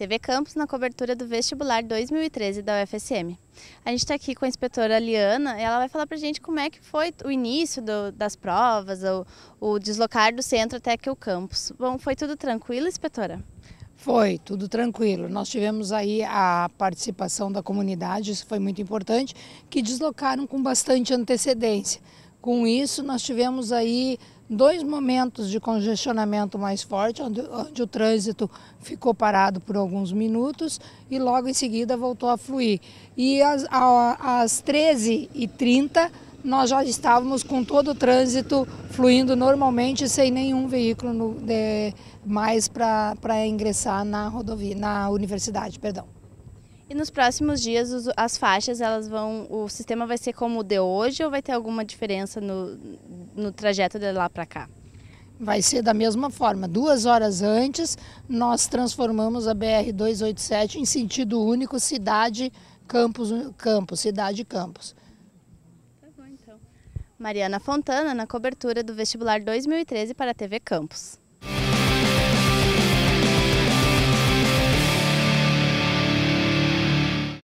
TV Campus na cobertura do vestibular 2013 da UFSM. A gente está aqui com a inspetora Liana e ela vai falar para a gente como é que foi o início do, das provas, o, o deslocar do centro até aqui o campus. Bom, foi tudo tranquilo, inspetora? Foi, tudo tranquilo. Nós tivemos aí a participação da comunidade, isso foi muito importante, que deslocaram com bastante antecedência. Com isso, nós tivemos aí dois momentos de congestionamento mais forte, onde, onde, o trânsito ficou parado por alguns minutos e logo em seguida voltou a fluir. E às, 13h30 nós já estávamos com todo o trânsito fluindo normalmente, sem nenhum veículo no, de, mais para ingressar na rodovia, na universidade, perdão. E nos próximos dias os, as faixas elas vão, o sistema vai ser como o de hoje ou vai ter alguma diferença no, no trajeto de lá para cá? Vai ser da mesma forma. Duas horas antes, nós transformamos a BR-287 em sentido único cidade-campos, campos, cidade-campos. Tá bom, então. Mariana Fontana, na cobertura do vestibular 2013 para a TV Campos.